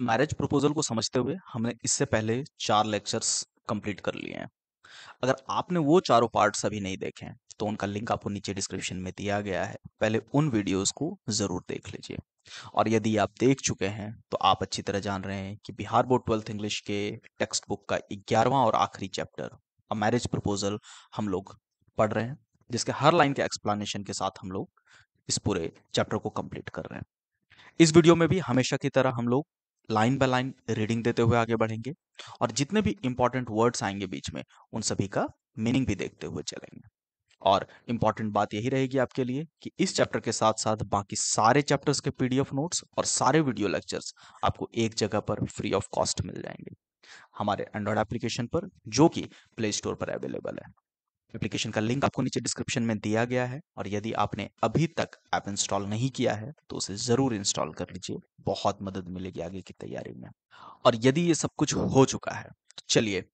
Marriage proposal को समझते हुए हमने इससे पहले चार लेक्चर्स कंप्लीट कर लिए हैं अगर आपने वो चारों पार्ट्स अभी नहीं देखे हैं तो उनका लिंक आपको नीचे डिस्क्रिप्शन में दिया गया है पहले उन वीडियोस को ज़रूर देख लीजिए और यदि आप देख चुके हैं तो आप अच्छी तरह जान रहे हैं कि बिहार बोर्ड ट्वेल्थ इंग्लिश के टेक्स्ट बुक का ग्यारहवां और आखिरी चैप्टर अ मैरिज प्रपोजल हम लोग पढ़ रहे हैं जिसके हर लाइन के एक्सप्लेनेशन के साथ हम लोग इस पूरे चैप्टर को कंप्लीट कर रहे हैं इस वीडियो में भी हमेशा की तरह हम लोग लाइन बाय लाइन रीडिंग देते हुए आगे बढ़ेंगे और जितने भी इंपॉर्टेंट वर्ड्स आएंगे बीच में उन सभी का मीनिंग भी देखते हुए चलेंगे और इंपॉर्टेंट बात यही रहेगी आपके लिए कि इस चैप्टर के साथ साथ बाकी सारे चैप्टर्स के पीडीएफ नोट्स और सारे वीडियो लेक्चर्स आपको एक जगह पर फ्री ऑफ कॉस्ट मिल जाएंगे हमारे एंड्रॉयड एप्लीकेशन पर जो कि प्ले स्टोर पर अवेलेबल है एप्लीकेशन का लिंक आपको नीचे डिस्क्रिप्शन में दिया गया है और यदि आपने अभी तक ऐप इंस्टॉल नहीं किया है तो उसे ज़रूर इंस्टॉल कर लीजिए बहुत मदद मिलेगी आगे की तैयारी में और यदि ये सब कुछ हो चुका है तो चलिए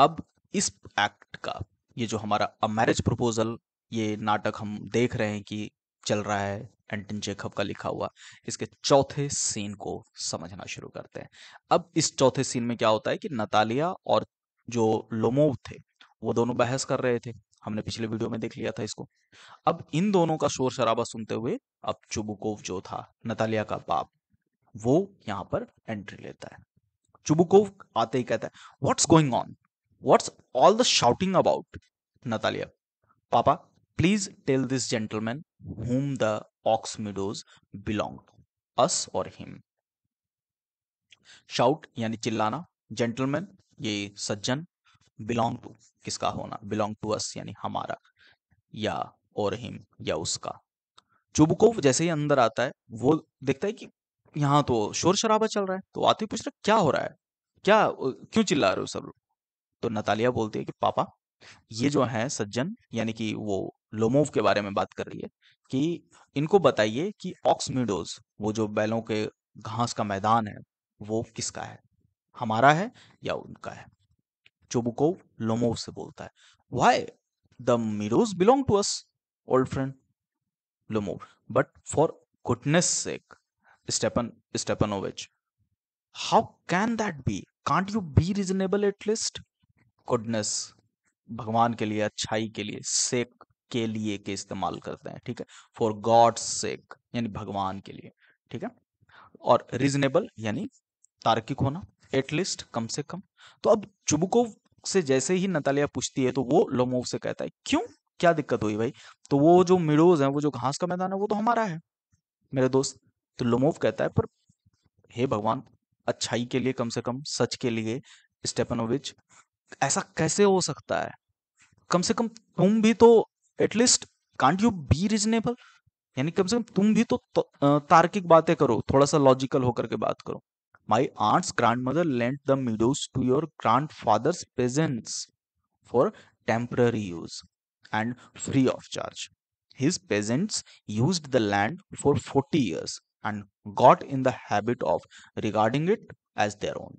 अब इस एक्ट का ये जो हमारा मैरिज प्रपोजल ये नाटक हम देख रहे हैं कि चल रहा है एंटन जेकब का लिखा हुआ इसके चौथे सीन को समझना शुरू करते हैं अब इस चौथे सीन में क्या होता है कि नतालिया और जो लोमोव थे वो दोनों बहस कर रहे थे हमने पिछले वीडियो में देख लिया था इसको अब इन दोनों का शोर शराबा सुनते हुए अब चुबुकोव जो था नतालिया का बाप वो यहां पर एंट्री लेता है चुबुकोव आते ही कहता है what's going on what's all the shouting about Natalia papa please tell this gentleman whom the ox meadows belong us or him shout यानी चिल्लाना जेंटलमैन ये सज्जन बिलोंग टू किसका होना बिलोंग टू अस यानी हमारा या और हिम या उसका चुबकोव जैसे ही अंदर आता है वो देखता है कि यहाँ तो शोर शराबा चल रहा है तो आते पूछ रहे क्या हो रहा है क्या क्यों चिल्ला रहे हो सब लोग तो नतालिया बोलती है कि पापा ये जो है सज्जन यानी कि वो लोमोव के बारे में बात कर रही है कि इनको बताइए कि ऑक्स मीडोज वो जो बैलों के घास का मैदान है वो किसका है हमारा है या उनका है चोबुकोव लोमोव से बोलता है why the meadows belong to us old friend Lomov but for goodness sake Stepan Stepanovich how can that be can't you be reasonable at least goodness भगवान के लिए अच्छाई के लिए सेक के लिए के इस्तेमाल करते हैं ठीक है फॉर गॉड सेक यानी भगवान के लिए ठीक है और रीजनेबल यानी तार्किक होना एटलीस्ट कम से कम तो अब चुबुकोव से जैसे ही नतालिया पूछती है तो वो लोमोव से कहता है क्यों क्या दिक्कत हुई भाई तो वो जो मिडोज है वो जो घास का मैदान है वो तो हमारा है मेरे दोस्त तो लोमोव कहता है पर हे भगवान अच्छाई के लिए कम से कम सच के लिए स्टेपनोविच ऐसा कैसे हो सकता है कम से कम तुम भी तो at least can't you be reasonable यानी कम से कम तुम भी तो, तो तार्किक बातें करो थोड़ा सा लॉजिकल होकर के बात करो My aunt's grandmother lent the meadows to your grandfather's peasants for temporary use and free of charge. His peasants used the land for 40 years and got in the habit of regarding it as their own.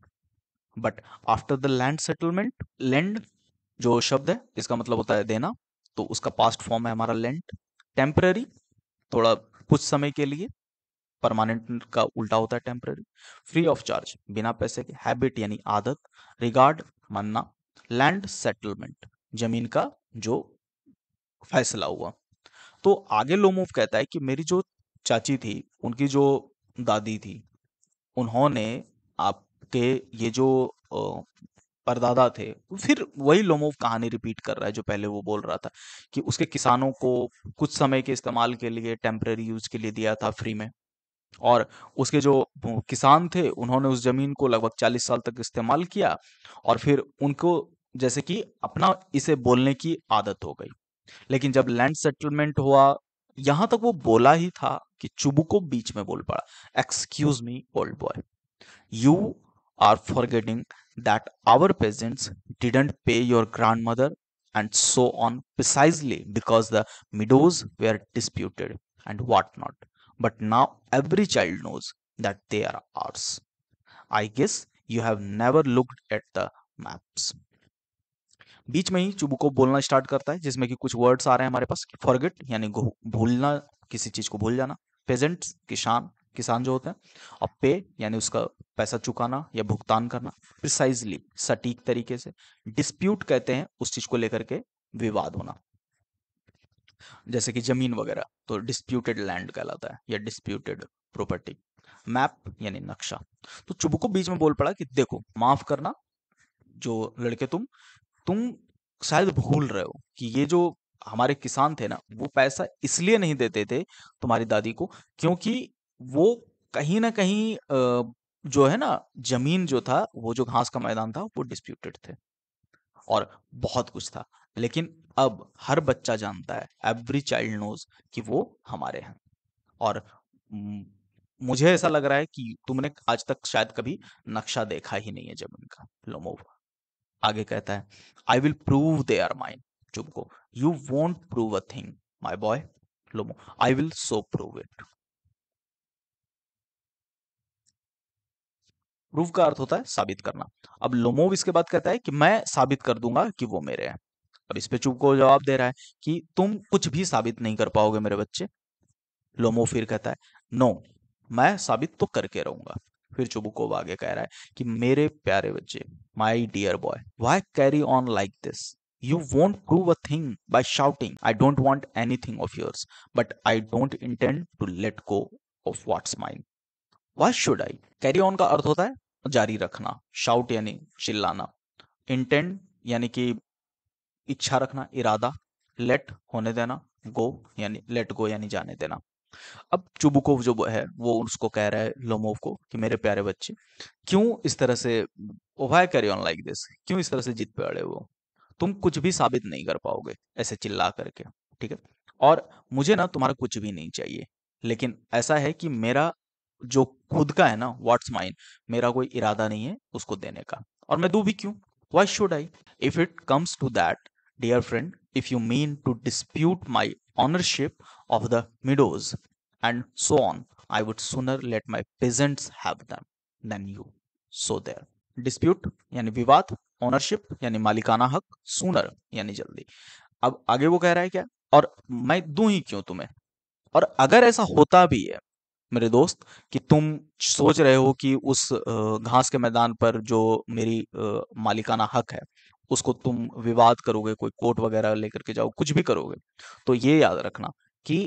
But after the land settlement, lend, जो शब्द है इसका मतलब होता है देना तो उसका past form है हमारा lent, temporary, थोड़ा कुछ समय के लिए परमानेंट का उल्टा होता है टेम्पररी फ्री ऑफ चार्ज बिना पैसे के हैबिट यानी आदत रिगार्ड मानना लैंड सेटलमेंट जमीन का जो फैसला हुआ तो आगे लोमोव कहता है कि मेरी जो चाची थी उनकी जो दादी थी उन्होंने आपके ये जो परदादा थे फिर वही लोमोव कहानी रिपीट कर रहा है जो पहले वो बोल रहा था कि उसके किसानों को कुछ समय के इस्तेमाल के लिए टेम्प्रेरी यूज के लिए दिया था फ्री में और उसके जो किसान थे उन्होंने उस ज़मीन को लगभग 40 साल तक इस्तेमाल किया और फिर उनको जैसे कि अपना इसे बोलने की आदत हो गई लेकिन जब लैंड सेटलमेंट हुआ यहां तक वो बोला ही था कि चुबू को बीच में बोल पड़ा excuse me old boy you are forgetting that our peasants didn't pay your grandmother and on precisely because the meadows were disputed and what not but now every child knows that they are ours. I guess you have never looked at the maps. बीच में ही चुबुको बोलना start करता है जिसमें कि कुछ words आ रहे हैं हमारे पास फॉरगेट यानी भूलना किसी चीज को भूल जाना पेजेंट किसान किसान जो होते हैं और पे यानी उसका पैसा चुकाना या भुगतान करना प्रिसाइजली सटीक तरीके से डिस्प्यूट कहते हैं उस चीज को लेकर के विवाद होना जैसे कि जमीन वगैरह तो डिस्प्यूटेड लैंड कहलाता है या डिस्प्यूटेड प्रॉपर्टी मैप यानी नक्शा तो चुबुको बीच में बोल पड़ा कि देखो माफ करना जो लड़के तुम तुम शायद भूल रहे हो कि ये जो हमारे किसान थे ना वो पैसा इसलिए नहीं देते थे तुम्हारी दादी को क्योंकि वो कहीं ना कहीं जो है ना जमीन जो था वो जो घास का मैदान था वो डिस्प्यूटेड थे और बहुत कुछ था लेकिन अब हर बच्चा जानता है एवरी चाइल्ड नोज कि वो हमारे हैं और मुझे ऐसा लग रहा है कि तुमने आज तक शायद कभी नक्शा देखा ही नहीं है जमीन का लोमोव आगे कहता है I will prove they are mine Chubukov you won't prove a thing my boy Lomov I will so prove it prove का अर्थ होता है साबित करना अब लोमोव इसके बाद कहता है कि मैं साबित कर दूंगा कि वो मेरे हैं अब इस पे चुप को जवाब दे रहा है कि तुम कुछ भी साबित नहीं कर पाओगे मेरे बच्चे लोमो फिर कहता है नो मैं साबित तो करके रहूंगा फिर चुबुकोव आगे कह रहा है कि मेरे प्यारे बच्चे my dear boy why carry on like this you won't prove a thing by shouting I don't want any thing of yours but I don't intend to let go of what's mine why should I carry on का अर्थ होता है जारी रखना shout यानी चिल्लाना intend यानी कि इच्छा रखना इरादा लेट होने देना गो यानी लेट गो यानी जाने देना अब चुबुकोव जो है वो उसको कह रहा है लोमोव को कि मेरे प्यारे बच्चे क्यों इस तरह से oh why carry on like this क्यों इस तरह से जीत पे अड़े हो तुम कुछ भी साबित नहीं कर पाओगे ऐसे चिल्ला करके ठीक है और मुझे ना तुम्हारा कुछ भी नहीं चाहिए लेकिन ऐसा है कि मेरा जो खुद का है ना व्हाट्स माइन मेरा कोई इरादा नहीं है उसको देने का और मैं दू भी क्यों why should I if it comes to that Dear friend, if you mean to dispute my ownership of the meadows and so on, I would sooner let my peasants have them than you. So there. dispute yani vivad ownership yani malikana hak sooner yani jaldi ab aage wo keh raha hai kya aur main do hi kyon tumhe aur agar aisa hota bhi hai मेरे दोस्त कि तुम सोच रहे हो कि उस घास के मैदान पर जो मेरी मालिकाना हक है उसको तुम विवाद करोगे कोई कोर्ट वगैरह लेकर के जाओ कुछ भी करोगे तो ये याद रखना कि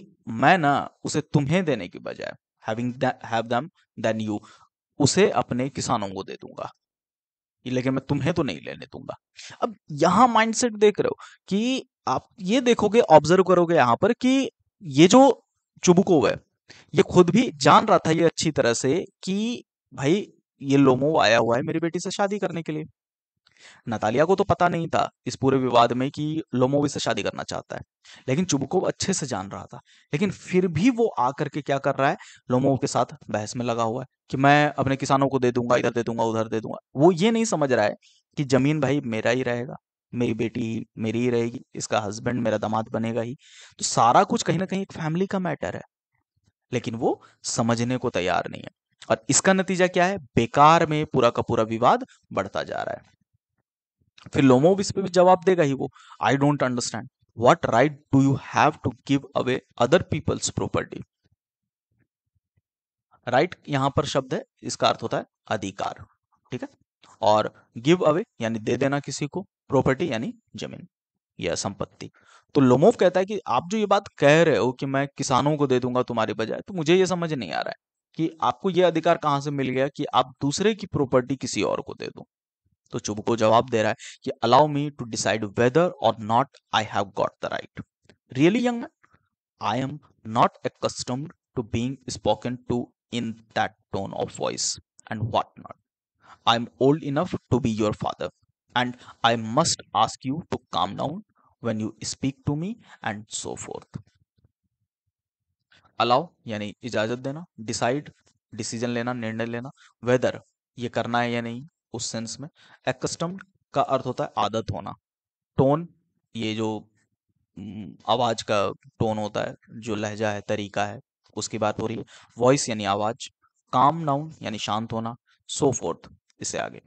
मैं ना उसे तुम्हें देने की बजाय हैव देम देन यू उसे अपने किसानों को दे दूंगा लेकिन मैं तुम्हें तो नहीं लेने दूंगा अब यहां माइंडसेट देख रहे हो कि आप ये देखोगे ऑब्जर्व करोगे यहां पर कि ये जो चुबको है ये खुद भी जान रहा था ये अच्छी तरह से कि भाई ये लोमो आया हुआ है मेरी बेटी से शादी करने के लिए नतालिया को तो पता नहीं था इस पूरे विवाद में कि लोमोविस से शादी करना चाहता है लेकिन चुबकोव अच्छे से जान रहा था लेकिन फिर भी वो आकर के क्या कर रहा है लोमोव के साथ बहस में लगा हुआ है कि मैं अपने किसानों को दे दूंगा इधर दे दूंगा उधर दे दूंगा वो ये नहीं समझ रहा है कि जमीन भाई मेरा ही रहेगा मेरी बेटी मेरी ही रहेगी इसका हस्बैंड मेरा दामाद बनेगा ही तो सारा कुछ कहीं ना कहीं एक फैमिली का मैटर है लेकिन वो समझने को तैयार नहीं है और इसका नतीजा क्या है बेकार में पूरा का पूरा विवाद बढ़ता जा रहा है फिर लोमोव इस पर भी जवाब देगा ही वो I don't understand what right do you have to give away other people's property right यहां पर शब्द है इसका अर्थ होता है अधिकार ठीक है और गिव अवे यानी दे देना किसी को प्रॉपर्टी यानी जमीन या संपत्ति तो लोमोव कहता है कि आप जो ये बात कह रहे हो कि मैं किसानों को दे दूंगा तुम्हारी बजाय तो मुझे ये समझ नहीं आ रहा है कि आपको यह अधिकार कहां से मिल गया कि आप दूसरे की प्रॉपर्टी किसी और को दे दो तो चुब को जवाब दे रहा है कि allow me to decide whether or not I have got the right really young man I am not accustomed to being spoken to in that tone of voice and what not I am old enough to be your father and I must ask you to calm down when you speak to me and so forth allow यानी इजाजत देना decide decision लेना निर्णय लेना weather ये करना है या नहीं उस सेंस में एक्स्टम का अर्थ होता है आदत होना टोन ये जो आवाज का टोन होता है जो लहजा है तरीका है उसकी बात हो रही है वॉइस यानी आवाज काम नाउन यानी शांत होना सो फोर्थ इससे आगे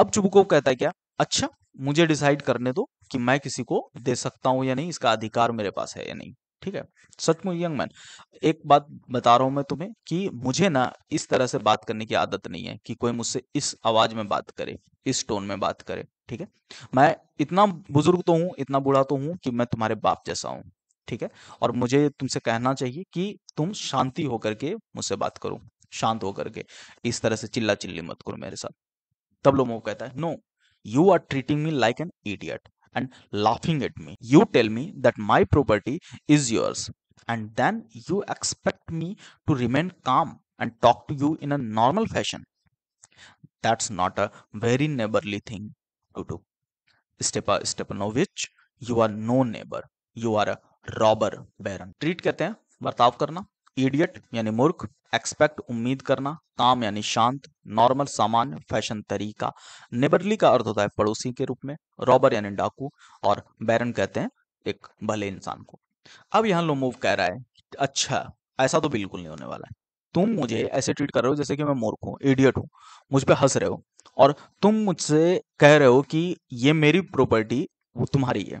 अब चुबको कहता है क्या अच्छा मुझे डिसाइड करने दो कि मैं किसी को दे सकता हूं या नहीं इसका अधिकार मेरे पास है या नहीं ठीक है सचमुच यंग मैन एक बात बता रहा हूं मैं तुम्हें कि मुझे ना इस तरह से बात करने की आदत नहीं है कि कोई मुझसे इस आवाज में बात करे इस टोन में बात करे ठीक है मैं इतना बुजुर्ग तो हूं इतना बुढ़ा तो हूं कि मैं तुम्हारे बाप जैसा हूं ठीक है और मुझे तुमसे कहना चाहिए कि तुम शांति होकर के मुझसे बात करो शांत होकर के इस तरह से चिल्ला चिल्ली मत करो मेरे साथ तब लोग कहता है no you are treating me like an idiot and laughing at me. You tell me that my property is yours and then you expect me to remain calm and talk to you in a normal fashion. That's not a very neighborly thing to do. Stepa Stepanovich, you are no neighbor. You are a robber, Baron. Treat कहते हैं बर्ताव करना idiot यानी मूर्ख expect उम्मीद करना काम यानी शांत नॉर्मल सामान्य फैशन तरीका नेबरली का अर्थ होता है पड़ोसी के रूप में रॉबर यानी डाकू और बैरन कहते हैं एक भले इंसान को अब यहाँ लोमोव कह रहा है अच्छा ऐसा तो बिल्कुल नहीं होने वाला है तुम मुझे ऐसे ट्रीट कर रहे हो जैसे कि मैं मूर्ख हूँ इडियट हूँ मुझ पर हंस रहे हो और तुम मुझसे कह रहे हो कि ये मेरी प्रॉपर्टी वो तुम्हारी है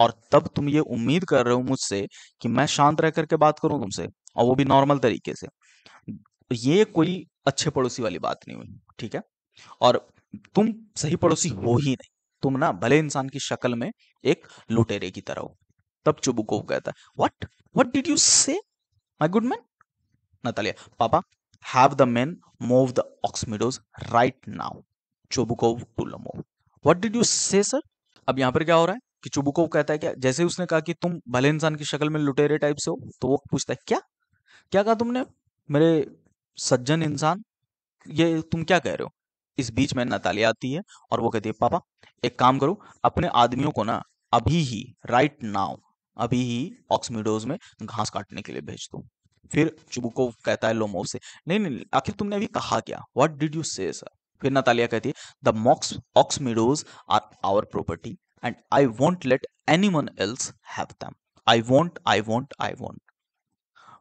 और तब तुम ये उम्मीद कर रहे हो मुझसे कि मैं शांत रह करके बात करूं तुमसे और वो भी नॉर्मल तरीके से ये कोई अच्छे पड़ोसी वाली बात नहीं हुई ठीक है और तुम सही पड़ोसी हो ही नहीं तुम ना भले इंसान की शक्ल में एक लुटेरे की तरह हो तब चुबुको कहता है what what did you say my good man Natalia papa have the man move the ox meadows right now Chubukov to Lomov what did you say sir अब यहां पर क्या हो रहा है कि चुबुकोव कहता है क्या जैसे उसने कहा कि तुम भले इंसान की शक्ल में लुटेरे टाइप से हो तो वो पूछता है क्या क्या कहा तुमने मेरे सज्जन इंसान ये तुम क्या कह रहे हो इस बीच में नतालिया आती है और वो कहती है पापा एक काम करो अपने आदमियों को ना अभी ही राइट नाउ अभी ही ऑक्समीडोज में घास काटने के लिए भेज दो फिर चुबुको कहता है लोमो से नहीं नहीं आखिर तुमने अभी कहा क्या what did you say sir फिर नतालिया कहती है the mocks ox meadows are our property and I won't let anyone else have them I won't I won't I won't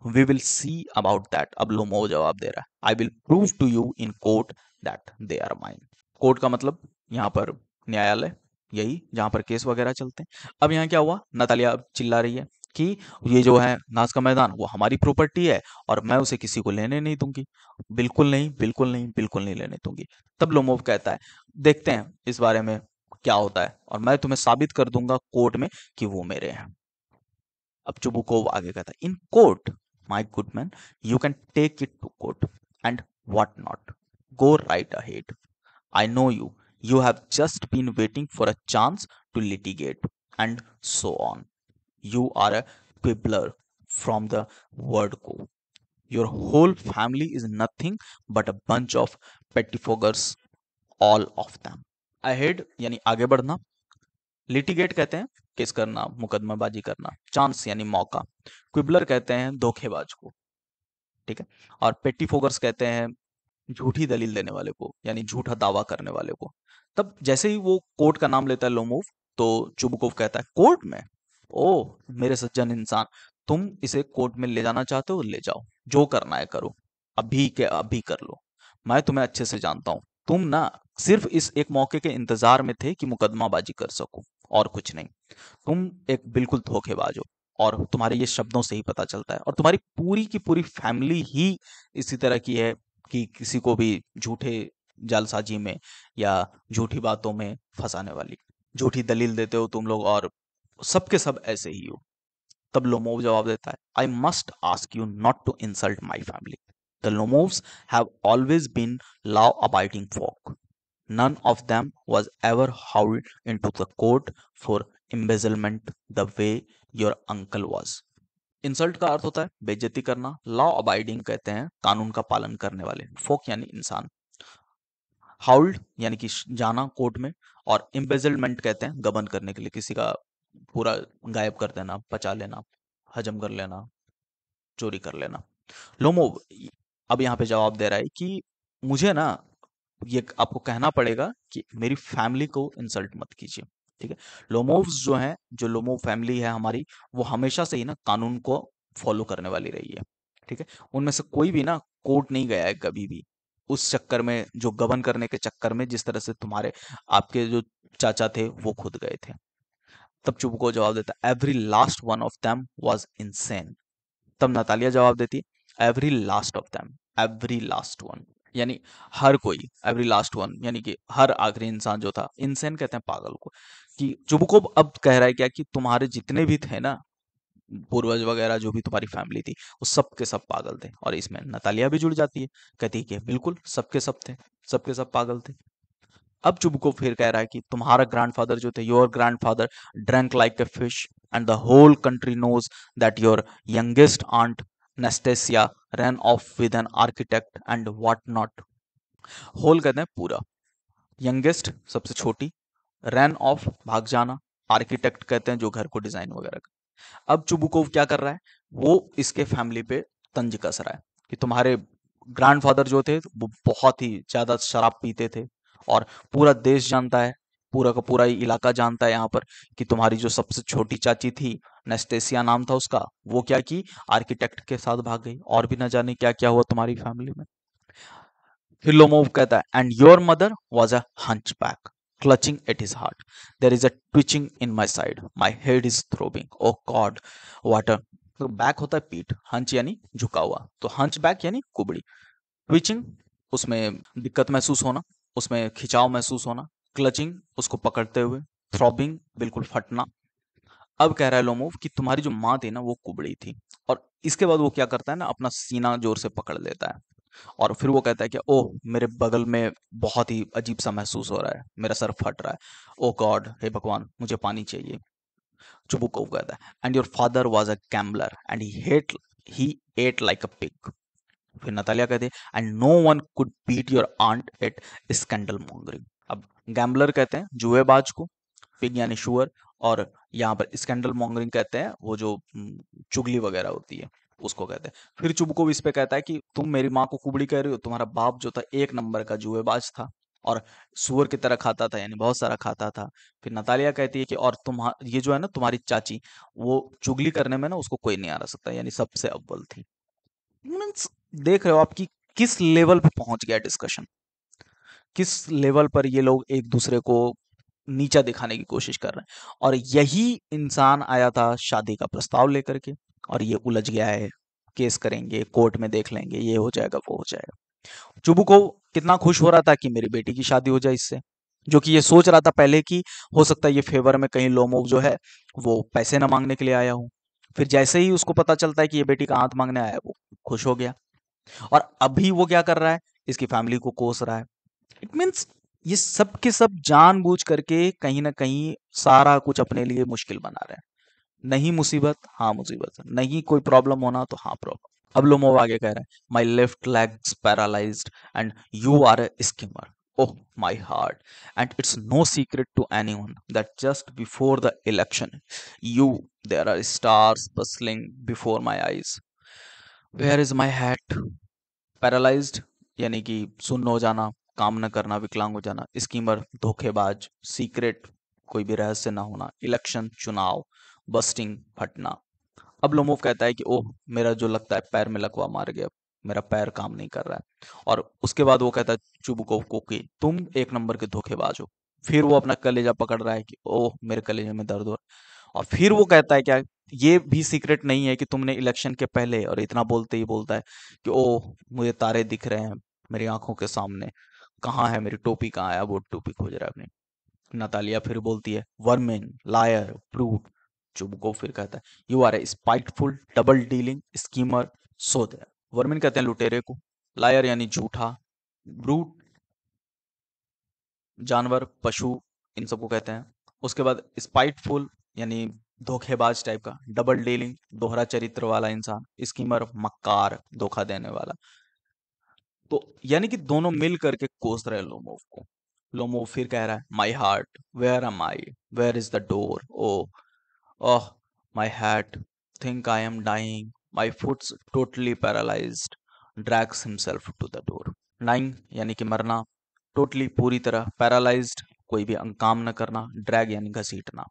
we will see about that अब Lomov जवाब दे रहा है I will prove to you in court that they are mine court का मतलब यहाँ पर न्यायालय यही जहां पर केस वगैरह चलते हैं अब यहाँ क्या हुआ नतालिया अब चिल्ला रही है कि ये जो है नाच का मैदान वो हमारी प्रॉपर्टी है और मैं उसे किसी को लेने नहीं दूंगी बिल्कुल नहीं बिल्कुल नहीं बिल्कुल नहीं लेने दूंगी तब लोमोव कहता है देखते हैं इस बारे में क्या होता है और मैं तुम्हें साबित कर दूंगा कोर्ट में कि वो मेरे हैं अब चुबुकोव आगे कहता है in court Mike Goodman, you can take it to court and what not. Go right ahead. I know you. You have just been waiting for a chance to litigate and so on. You are a quibbler from the word go. Your whole family is nothing but a bunch of pettifoggers, all of them. Ahead, yani आगे बढ़ना litigate कहते हैं case करना मुकदमाबाजी करना chance यानी मौका क्विबलर कहते हैं धोखेबाज को ठीक है और पेटी फोगर्स कहते हैं झूठी दलील देने वाले को यानी झूठा दावा करने वाले को तब जैसे ही वो कोर्ट का नाम लेता है लोमोव तो चुबकोव कहता है कोर्ट में ओ मेरे सज्जन इंसान तुम इसे कोर्ट में ले जाना चाहते हो ले जाओ जो करना है करो अभी के अभी कर लो मैं तुम्हें अच्छे से जानता हूं तुम ना सिर्फ इस एक मौके के इंतजार में थे कि मुकदमाबाजी कर सको और कुछ नहीं तुम एक बिल्कुल धोखेबाज हो और तुम्हारे ये शब्दों से ही पता चलता है और तुम्हारी पूरी की पूरी फैमिली ही इसी तरह की है कि किसी को भी झूठे जालसाजी में या झूठी बातों में फंसाने वाली झूठी दलील देते हो तुम लोग और सबके सब ऐसे ही हो तब लोमोव जवाब देता है I must ask you not to insult my family The Lomovs have always been law-abiding folk. None of them was ever hauled into the court for embezzlement the way your uncle was. Insult का अर्थ होता है बेजती करना law abiding कहते हैं कानून का पालन करने वाले फोक यानी इंसान हाउल्ड यानी कि जाना कोर्ट में और इम्बेजलमेंट कहते हैं गबन करने के लिए किसी का पूरा गायब कर देना पचा लेना हजम कर लेना चोरी कर लेना लोमोव अब यहाँ पे जवाब दे रहा है कि मुझे ना ये आपको कहना पड़ेगा कि मेरी फैमिली को इंसल्ट मत कीजिए ठीक है लोमोव जो है जो लोमोव फैमिली है हमारी वो हमेशा से ही ना कानून को फॉलो करने वाली रही है ठीक है उनमें से कोई भी ना कोर्ट नहीं गया है कभी भी उस चक्कर में जो गबन करने के चक्कर में जिस तरह से तुम्हारे आपके जो चाचा थे वो खुद गए थे तब चुप को जवाब देता every last one of them was insane तब नतालिया जवाब देती every last of them every last one यानी हर कोई एवरी लास्ट वन यानी कि हर आखिरी इंसान जो था इंसान कहते हैं पागल को कि जुबकोब अब कह रहा है क्या कि तुम्हारे जितने भी थे ना पूर्वज वगैरह जो भी तुम्हारी फैमिली थी वो सब के सब पागल थे और इसमें नतालिया भी जुड़ जाती है कहती है कि बिल्कुल सबके सब थे सबके सब पागल थे अब चुबको फिर कह रहा है कि तुम्हारा ग्रैंडफादर जो थे your grandfather drunk like a fish and the whole country knows that your youngest aunt Nastasia run off with an architect and what not whole कहते हैं पूरा यंगेस्ट सबसे छोटी रैन ऑफ भाग जाना आर्किटेक्ट कहते हैं जो घर को डिजाइन वगैरह का अब चुबुकोव क्या कर रहा है वो इसके फैमिली पे तंज कस रहा है कि तुम्हारे ग्रैंडफादर जो थे वो बहुत ही ज्यादा शराब पीते थे और पूरा देश जानता है पूरा का पूरा इलाका जानता है यहाँ पर कि तुम्हारी जो सबसे छोटी चाची थी नेस्टेसिया नाम था उसका वो क्या की आर्किटेक्ट के साथ भाग गई और भी ना जाने क्या क्या हुआ तुम्हारी फैमिली में फिलोमोव कहता है and your mother was a hunchback clutching at his heart. There is a twitching in my side. My head is throbbing. Oh God, what a तो बैक होता है पीठ हंच यानी झुका हुआ तो हंच बैक यानी कुबड़ी ट्विचिंग उसमें दिक्कत महसूस होना उसमें खिंचाव महसूस होना क्लचिंग उसको पकड़ते हुए थ्रॉबिंग बिल्कुल फटना अब कह रहा है लोमोव कि तुम्हारी जो माँ थी ना वो कुबड़ी थी और इसके बाद वो क्या करता है ना अपना सीना जोर से पकड़ लेता है और फिर वो कहता है कि ओह मेरे बगल में बहुत ही अजीब सा महसूस हो रहा है मेरा सर फट रहा है ओ गॉड हे भगवान मुझे पानी चाहिए चुबुकोव कहता है and your father was a gambler and he hate he ate like a pig फिर नतालिया कहती है and no one could beat your aunt at scandal mongering अब गैम्बलर कहते हैं जुएबाज को पिग यानी शुअर और यहाँ पर स्कैंडल मॉन्गरिंग कहते हैं वो जो चुगली वगैरह होती है उसको कहते हैं फिर चुबको इस पे कहता है कि तुम मेरी माँ को कुबड़ी कह रही हो तुम्हारा बाप जो था एक नंबर का जुएबाज था और सुअर की तरह खाता था यानी बहुत सारा खाता था फिर नतालिया कहती है कि और तुम्हारा ये जो है ना तुम्हारी चाची वो चुगली करने में ना उसको कोई नहीं आ रहा सकता यानी सबसे अव्वल थी देख रहे हो आपकी किस लेवल पे पहुंच गया डिस्कशन किस लेवल पर ये लोग एक दूसरे को नीचा दिखाने की कोशिश कर रहे हैं और यही इंसान आया था शादी का प्रस्ताव लेकर के और ये उलझ गया है केस करेंगे कोर्ट में देख लेंगे ये हो जाएगा वो हो जाएगा चुबू को कितना खुश हो रहा था कि मेरी बेटी की शादी हो जाए इससे जो कि ये सोच रहा था पहले कि हो सकता है ये फेवर में कहीं लोमोव जो है वो पैसे ना मांगने के लिए आया हूं फिर जैसे ही उसको पता चलता है कि ये बेटी का हाथ मांगने आया वो खुश हो गया और अभी वो क्या कर रहा है इसकी फैमिली को कोस रहा है इट मीन्स ये सब के सब जानबूझ करके कहीं ना कहीं सारा कुछ अपने लिए मुश्किल बना रहे हैं नहीं मुसीबत हाँ मुसीबत नहीं कोई प्रॉब्लम होना तो हाँ प्रॉब्लम अब लोमोव आगे कह रहे हैं my left legs paralyse and you are a schemer oh my heart and it's no secret to anyone that just before the election you there are stars bustling before my eyes where is my hat paralyzed यानी कि सुन हो जाना काम न करना विकलांग हो जाना स्कीमर धोखेबाज सीक्रेट कोई भी रहस्य ना होना इलेक्शन चुनाव बस्टिंग फटना अब लोमोव कहता है कि ओह मेरा जो लगता है पैर में लकवा मार गया मेरा पैर काम नहीं कर रहा है और उसके बाद वो कहता है चुबुकोव को कि तुम एक नंबर के धोखेबाज हो फिर वो अपना कलेजा पकड़ रहा है कि ओह मेरे कलेजे में दर्द हो रहा है और फिर वो कहता है क्या ये भी सीक्रेट नहीं है कि तुमने इलेक्शन के पहले और इतना बोलते ही बोलता है कि ओह मुझे तारे दिख रहे हैं मेरी आंखों के सामने कहाँ है मेरी टोपी कहाँ है वो टोपी खोज रहा है अपनी नतालिया फिर बोलती है वर्मिन लायर प्रूट चुबको फिर कहता है you are a spiteful double dealing schemer so the vermin कहते हैं लुटेरे को लायर यानी झूठा ब्रूट जानवर पशु इन सबको कहते हैं उसके बाद स्पाइटफुल यानी धोखेबाज टाइप का डबल डीलिंग दोहरा चरित्र वाला इंसान स्कीमर मक्कार धोखा देने वाला तो यानी कि दोनों मिल करके कोस रहे लोमोव को लोमोव फिर कह रहा है my heart where am I where is the door oh oh my heart think I am dying my foot's totally paralyse drags himself to the door dying यानी कि मरना टोटली पूरी तरह पैरालाइज कोई भी काम न करना ड्रैग यानी घसीटना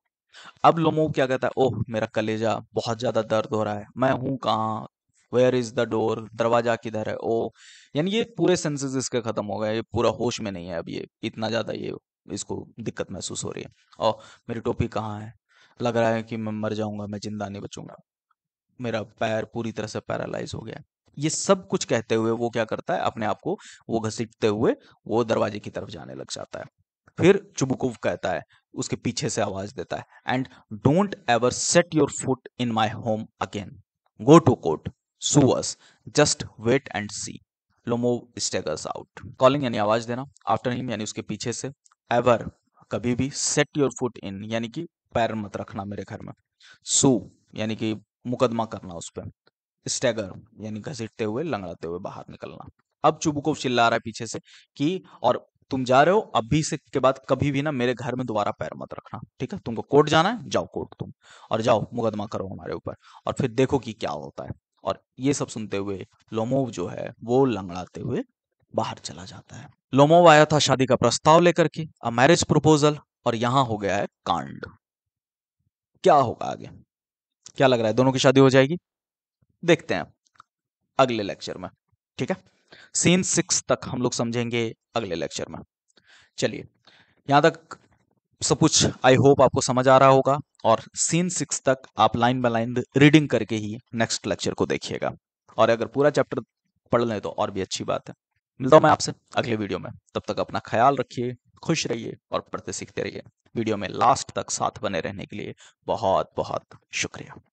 अब लोमोव क्या कहता है ओह मेरा कलेजा बहुत ज्यादा दर्द हो रहा है मैं हूं कहाँ वेयर इज द डोर दरवाजा किधर है ओ यानी ये पूरे सेंसेस इसके खत्म हो गए ये पूरा होश में नहीं है अब ये इतना ज्यादा ये इसको दिक्कत महसूस हो रही है और मेरी टोपी कहाँ है लग रहा है कि मैं मर जाऊंगा मैं जिंदा नहीं बचूंगा मेरा पैर पूरी तरह से पैरालाइज हो गया ये सब कुछ कहते हुए वो क्या करता है अपने आप को वो घसीटते हुए वो दरवाजे की तरफ जाने लग जाता है फिर चुबुकुव कहता है उसके पीछे से आवाज देता है and don't ever set your foot in my home again go to court just Just wait and see. Lomov staggers out. Calling यानी आवाज देना. After him यानी उसके पीछे से. Ever कभी भी. Set your foot in यानी कि पैर मत रखना मेरे घर में. Sue यानी कि मुकदमा करना उस पर. स्टैगर यानी घसीटते हुए लंगड़ाते हुए बाहर निकलना अब चुबुकोव चिल्ला रहा है पीछे से कि और तुम जा रहे हो अभी से के बाद कभी भी ना मेरे घर में दोबारा पैर मत रखना ठीक है तुमको कोर्ट जाना है जाओ कोर्ट तुम और जाओ मुकदमा करो हमारे ऊपर और फिर देखो कि क्या होता है और ये सब सुनते हुए लोमोव जो है वो लंगड़ाते हुए बाहर चला जाता है लोमोव आया था शादी का प्रस्ताव लेकर के अ मैरिज प्रपोजल और यहां हो गया है कांड क्या होगा आगे क्या लग रहा है दोनों की शादी हो जाएगी देखते हैं अगले लेक्चर में ठीक है सीन सिक्स तक हम लोग समझेंगे अगले लेक्चर में चलिए यहां तक सब कुछ आई होप आपको समझ आ रहा होगा और सीन सिक्स तक आप लाइन बाय लाइन रीडिंग करके ही नेक्स्ट लेक्चर को देखिएगा और अगर पूरा चैप्टर पढ़ लें तो और भी अच्छी बात है मिलता हूँ मैं आपसे अगले वीडियो में तब तक अपना ख्याल रखिए खुश रहिए और पढ़ते सीखते रहिए वीडियो में लास्ट तक साथ बने रहने के लिए बहुत बहुत शुक्रिया